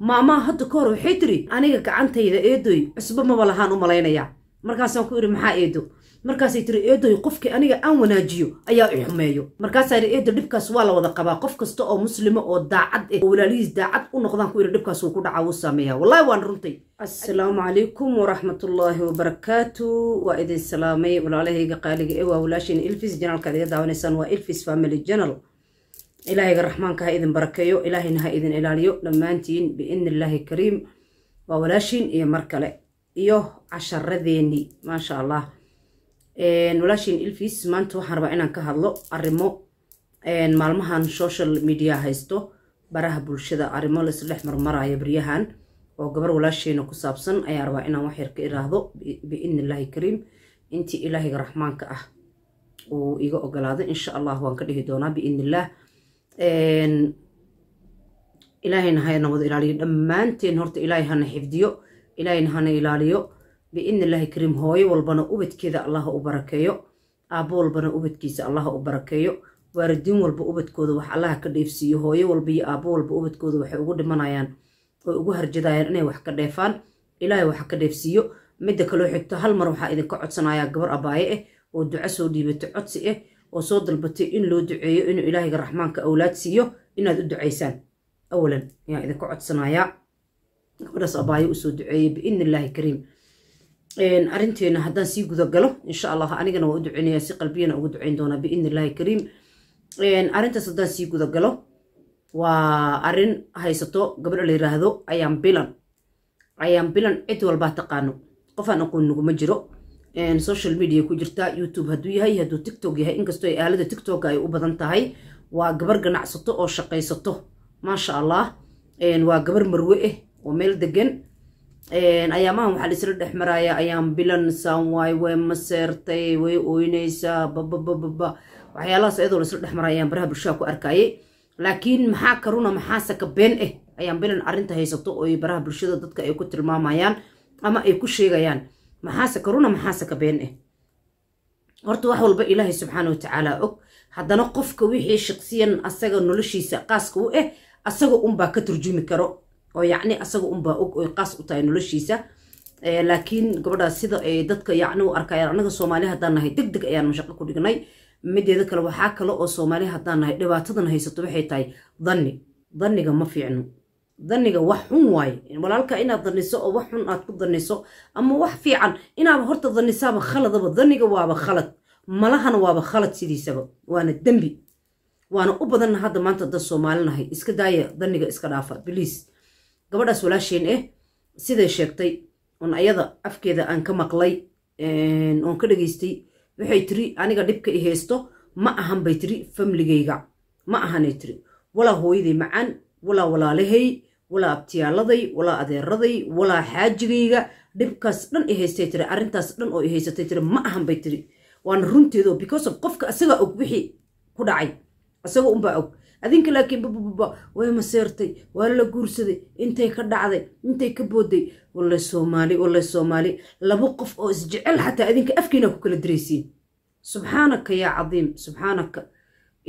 maamaa hadda ka hor waxay tiri aniga gacantayda eedoy cusbo maba lahaan u malaynayaa markaasaan ku idhi maxaa eedo markaasay tiri eedoy qofkii aniga aan wanaajiyo ayaa i xumeeyo markaasaa idhi eedo dhibkaas waa la wada qabaa qof kasta oo muslima oo daacad eh oo walaalihiis daacad u noqdaan ku idhi dhibkaas wuu ku dhaca wuu saameeyaa wallahi waan runtay assalaamu calaykum waraxmatullaahi wabarakaatu waa idin salaamay walaalahayga qaaliga ee waa walaasheen ilfis janaalkaad iga daawanaysaan waa ilfis family janal ilaahayga raxmaanka ha idin barakeeyo ilaahayna ha idin ilaaliyo dhammaantiin biidni illaahi kariim waa walaashiin iyo mar kale iyo casharadeennii maasha allah walaashiin ilfis maanta waxaan rabaa inaan ka hadlo arrimo maalmahan social media haysto baraha bulshada arrimo laisla dhex marmaraayo baryahan oo gabar walaasheena ku saabsan ayaan rabaa inaan wax yar ka iraahdo biidni kariim intii ilaahayga raxmaanka ah uu iga ogolaado insha allah waan ka dhihi doonaa biidnillaah ilaahayna ha nabad ilaaliyo dhammaanteen horta ilaahay hana xifdiyo ilaahayna hana ilaaliyo biidni illaahi kariim hooyo walbana ubadkeeda allaha u barakeeyo aabo walbana ubadkiisa allaha u barakeeyo waaridiin walba ubadkooda wax allaha ka dheefsiiyo hooyo walba iyo aabo walba ubadkooda waxay ugu dhimanayaan oo ugu harjadayaan inay wax ka dheefaan ilaahay wax ka dheefsiiyo midda kaloo xigto hal mar waxaa idinka codsanayaa gabar abaaye eh oo duco soo dhiibatay codsi ah oo soo dalbatay in loo duceeyo inuu ilaahayga raxmaanka awlaad siiyo inaad u ducaysaan awalan ayaan idinka codsanayaa gabadhaas abaayo usoo duceeyey biidni illaahi kariim arrinteena haddaan sii gudagalo insha allah anigana waa u duceynayaa si qalbiyana ugu duceyn doonaa biidni illaahi kariim arrintaas haddaan sii gudagalo waa arrin haysato gabadha la yiraahdo ayaan bilan ayaan bilan cid walbaa taqaano qofaan aqoon naguma jiro social media ku jirta youtube hadduu yahay hadduu tictok yahay inkastoo aalada tictoka ay u badan tahay waa gabar ganacsato oo shaqaysato maasha allah waa gabar marwe ah oo meel degan ayaamahan waxaa laisla dhex maraaya ayaan bilan saanwaay way maseertay way oyneysaa bababababa waxyaalahaas ayadoo laisla dhex maraya ayaan baraha bulshada ku arkaayay laakiin maxaa karuna maxaase ka been ah ayaan bilan arrinta haysato oo baraha bulshada dadka ay ku tilmaamayaan ama ay ku sheegayaan maxaase karuna maxaase ka been ah horta wax walba ilaahay subxaana watacaala og haddana qofka wixii shaksiyan asaga noloshiisa qaaska u ah asaga unbaa ka turjumi karo oo yacni asaga unbaa og oy qaas u tahay noloshiisa eh, laakiin gabadhaas sida ay dadka yacni u arkayaan annaga soomaali haddaan nahay deg deg ayaan mashaqo ku dhignay mideeda kale waxaa kale oo soomaali haddaan nahay dhibaatadan haysato waxay tahay danni danniga ma fiicno daniga wax xun waaye walaalka inaad daniso oo wax xun aad ku daniso ama wax fiican inaaba horta danisaaba khaladaba daniga waaba khalad malahana waaba khalad sidiisaba waana dembi waana u badanna hadda maanta dad soomaalinahay iska daaya daniga iska dhaafa bliis gabadhaas walaasheen eh siday sheegtay oon ayada afkeeda aan ka maqlay oon ka dhageystay waxay tiri aniga dhibka i haysto ma ahan bay tiri famligayga ma ahanay tiri walaa hooyaday macaan walaa walaalahay walaa abtiyaaladay walaa adeeraday walaa xaajigayga dhibkaas dhan i haystay tiri arrintaas dhan oo i haysatay tiri ma ahan bay tiri waana runteedo because of qofka asagaa og wixii ku dhacay asagoo unbaa og adinka laakiin babababa way maseertay waa la guursaday intay ka dhacday intay ka booday walle soomaali walle soomaali laba qof oo isjecel xataa adinka afkiina ku kala diraysiin subxaanaka yaa cadiim subxaanaka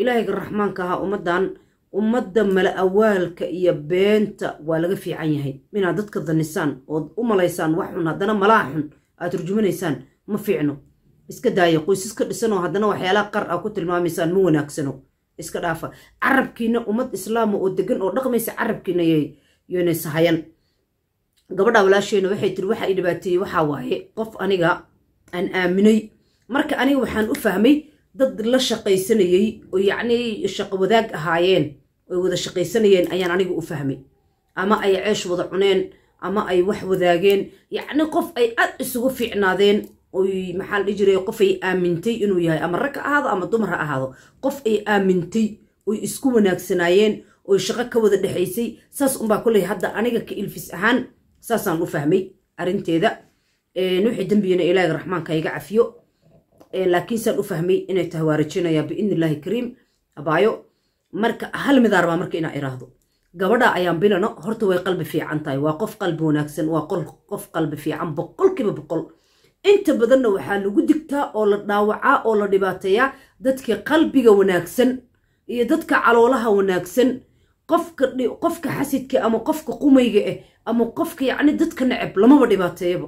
ilaahayga raxmaanka ahaa ummaddan ummadda mala awaalka iyo beenta waa laga fiican yahay inaad dadka danisaan ood u malaysaan wax xun haddana malaa xun aad turjumanaysaan ma fiicno iska daaya qoysas ka dhisanoo haddana waxyaalaha qar ah ku tilmaamaysaan ma wanaagsano iska dhaafa carabkiina ummad islaama oo degan oo dhaqmaysa carabkiina yoona sahayan gabadha walaasheena waxay tiri waxaa i dhibaateeyey waxaa waaye qof aniga aan aaminay marka aniga waxaan u fahmay dad la shaqaysanayey oo yacnii shaqo wadaag ahaayeen way wada shaqaysanayeen ayaan aniga u fahmay ama ay ceesh wada cuneen ama ay wax wadaageen yacni qof ay aad isugu fiicnaadeen oy maxaa la jiray qof ay aamintay inuu yahay ama rag ka ahaado ama dumar ha ahaado qof ay aamintay oy isku wanaagsanaayeen oy shaqo ka wada dhexaysay saas unbaa kolley hadda aniga ka ilfis ahaan saasaan u fahmay arrinteeda wixii dembigina ilaahi raxmaanka iga cafiyo laakiin saan u fahmay inay tahay waa rajeynayaa biidni illaahi kariim abaayo marka hal midaa rabaa marka inaa iraahdo gabadha ayaan bilano horta way qalbi fiican tahay waa qof qalbi wanaagsan waa qof qalbi fiican boqolkiiba boqol inta badanna waxaa lagu digtaa oo la dhaawacaa oo la dhibaateeyaa dadka qalbiga wanaagsan iyo dadka caloolaha wanaagsan qofka xasidka ama qofka qumayga eh ama qofka yacni dadka neceb lamaba dhibaateeyaba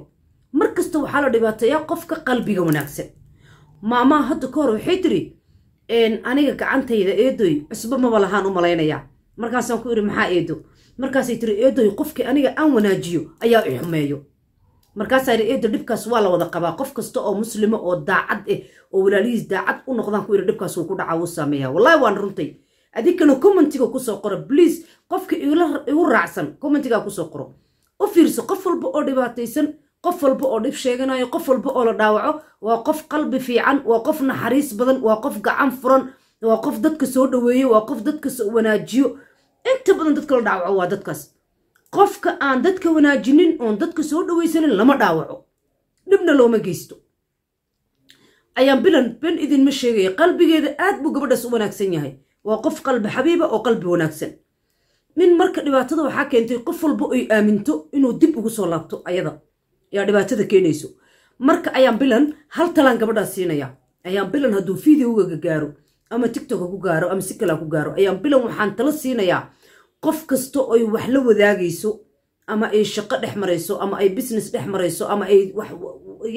markasta waxaa la dhibaateeyaa qofka qalbiga wanaagsan maamaa hadda ka hor waxay tiri aniga gacantayda eedoy cusbo maba lahaan u malaynayaa markaasaan ku idhi maxaa eedo markaasay tiri eedoy qofkii aniga aan wanaajiyo ayaa i xumeeyo markaasaa idhi eedo dhibkaas waa la wada qabaa qof kasta oo muslima oo daacad eh oo walaalihiis daacad u noqdaan ku idhi dhibkaas wuu ku dhaca wuu saameeyaa wallahi waan runtay adinkana commentiga kusoo qoro bliase qofka igu raacsan commentigaa kusoo qoro u fiirso qof walba oo dhibaataysan qof walba oo dhib sheeganayo qof walba oo la dhaawaco waa qof qalbi fiican waa qof naxariis badan waa qof gacan furan waa qof dadka soo dhaweeyo waa qof dadka wanaajiyo inta badan dadka la dhaawaco waa dadkaas qofka aan dadka wanaajinin oon dadka soo dhaweysanin lama dhaawaco dhibna looma geysto ayaan bilan ben idinma sheegaya qalbigeeda aad buu gabadhaas u wanaagsan yahay waa qof qalbi xabiiba oo qalbi wanaagsan min marka dhibaatada waxaa keentay qof walba ay aaminto inuu dib ugu soo laabto ayada yaa dhibaatada keenayso marka ayaan bilan hal talaan gabadhaa siinaya ayaan bilan hadduu videogaga gaaro ama tictok ku gaaro ama si kalea ku gaaro ayaan bilan waxaan tala siinayaa qof kasta oy wax la wadaagayso ama ay shaqo dhex marayso ama ay business dhex marayso ama ay wax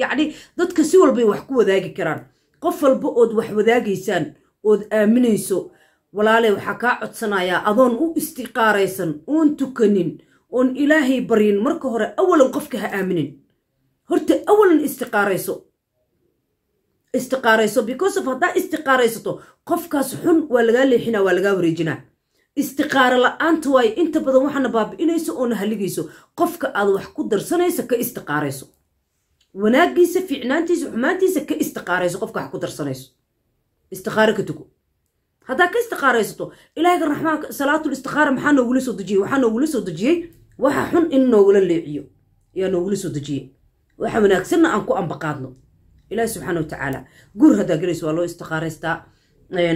yacni dadka si walbay wax ku wadaagi karaan qof walba ood wax wadaagaysaan ood aaminayso walaale waxaa kaa codsanayaa adoon u istiqaaraysan oon tukanin oon ilaahay baryin marka hore awalan qofka ha aaminin horta awalan istiqaarayso istiqaarayso because of haddaa istiqaaraysato qofkaas xun waa lagaa leexinaa waa lagaa wareejinaa istiqaaro la-aanta waayo inta badan waxaana baabi'inayso oona haligayso qofka aad wax ku darsanayso ka istiqaarayso wanaagiisa fiicnaantiisa xumaantiisa ka istiqaarayso qofka wax ku darsanayso istiqaaro ka tugo haddaa ka istiqaaraysato ilaahiga raxmaanka salaatul istiqaara maxaa noogula soo dejiyey waxaa noogula soo dejiyey waxa xun in noogula leeciyo ayaa noogula soo dejiyey waxa wanaagsanna aan ku ambaqaadno ilaahi subxaana watacaala guur haddaa gelayso waa loo istiqaaraystaa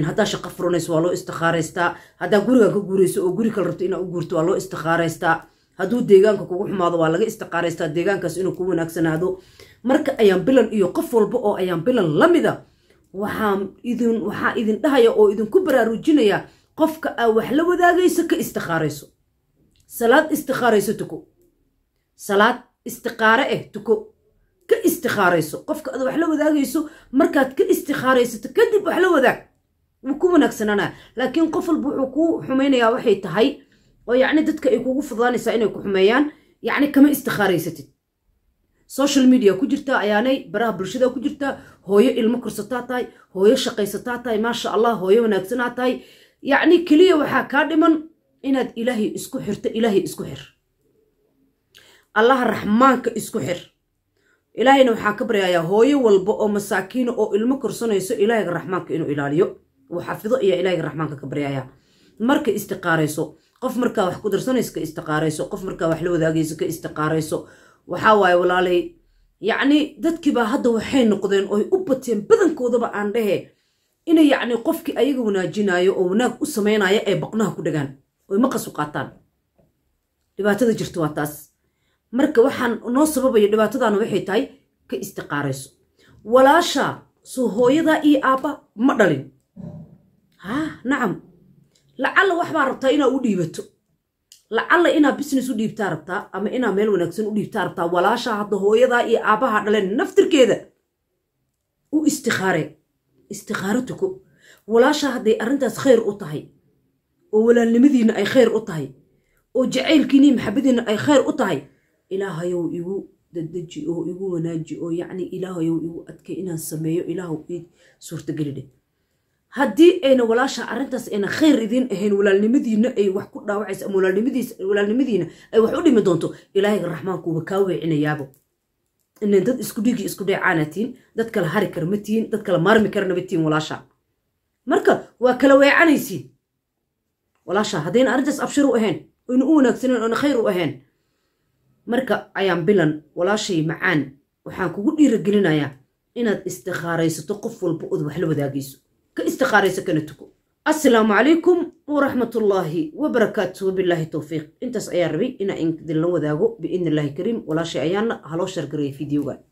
haddaa shaqo furanayso waa loo istiqaaraystaa haddaa gurigan ka guurayso oo guri kale rabto inaa u guurto waa loo istiqaaraystaa hadduu deegaanka kugu xumaado waa laga istiqaaraystaa deegaankaas inuu ku wanaagsanaado marka ayaan bilan iyo qof walba oo ayaan bilan la mida waxaa idin dhahaya oo idinku baraarujinaya qofka aa wax la wadaagayso ka istiqaarayso salaad istiqaarayso tuko salaad istiqaare eh tuko ka istikhaarayso qofka aad wax la wadaagayso markaad ka istikhaaraysato kadib wax la wadaag wuu ku wanaagsanana laakiin qof walba wuxuu ku xumaynayaa waxay tahay oo yacni dadka ay kugu fududaanaysaa inay ku xumeeyaan yacni kama istikhaaraysatid social media ku jirta ayaanay baraha bulshada ku jirtaa hooyo ilmo korsataa tahay hooyo shaqaysataa tahay maasha allah hooyo wanaagsanaa tahay yacni keliya waxaa kaa dhiman inaad ilaahay isku xirto ilaahay isku xir allaha raxmaanka isku xir ilaahayna waxaan ka baryayaa hooyo walba oo masaakiino oo ilmo korsanayso ilaahiga raxmaanka inuu ilaaliyo uu xafido ayaa ilaahiga raxmaanka ka baryayaa marka istiqaarayso qof markaa wax ku darsanayso ka istiqaarayso qof markaa wax la wadaagayso ka istiqaarayso waxaa waaye walaalay yacni dadkiibaa hadda waxay noqdeen oy u bateen badankoodaba aan dhahe inay yacni qofkii ayaga wanaajinaayo oo wanaag u samaynaayo ay baqnaha ku dhagaan oy maqas u qaataan dhibaatada jirta waa taas marka waxaan noo sababayo dhibaatadaana waxay tahay ka istiqaarayso walaasha soo hooyadaa iyo aabba ma dhalin haa nacam lacalla waxbaa rabtaa inaa u dhiibato lacalla inaa business u dhiibtaa rabtaa ama inaa meel wanaagsan u dhiibtaa rabtaa walaasha hadda hooyadaa iyo aabaha dhaleen naftirkeeda u istiqaare istiqaaro tuko hadday arrintaas khayr u tahay oo walaalnimadiina ay khayr u tahay oo jacaylkiinii maxabadiinna ay khayr u tahay ilaahayow igu dadeji oo igu wanaaji oo yacni ilaahayow igu adkay inaan sameeyo ilaahw ii suurtagelidhe haddii ayna walaasha arrintaas ayna khayr idiin ahayn walaalnimadiina ay wax ku dhaawacaysa ama walaalnimadiina ay wax u dhimi doonto ilaahay raxmaankuuba kaa weecinayaabo inan dad isku dhigi isku dheecaana tihiin dad kala hari kar ma dad kala maarmi karnama tihiin walaasha marka waa kala weecanaysiin walaasha haddayna arrintaas abshir u ahayn oyna u wanaagsaneen oyna khayr u ahayn marka ayaan bilan walaashay macaan waxaan kugu dhiiragelinayaa inaad istikhaaraysato qof walba ood wax la wadaagayso ka istikhaarayso kana tuko assalaamu calaykum waraxmatullaahi wabarakaatu wabilaahi towfiiq intaas ayaa rabay inaa idinla wadaago biidnillaahi kariim walaashay ayaana haloo shargareeyay fideogan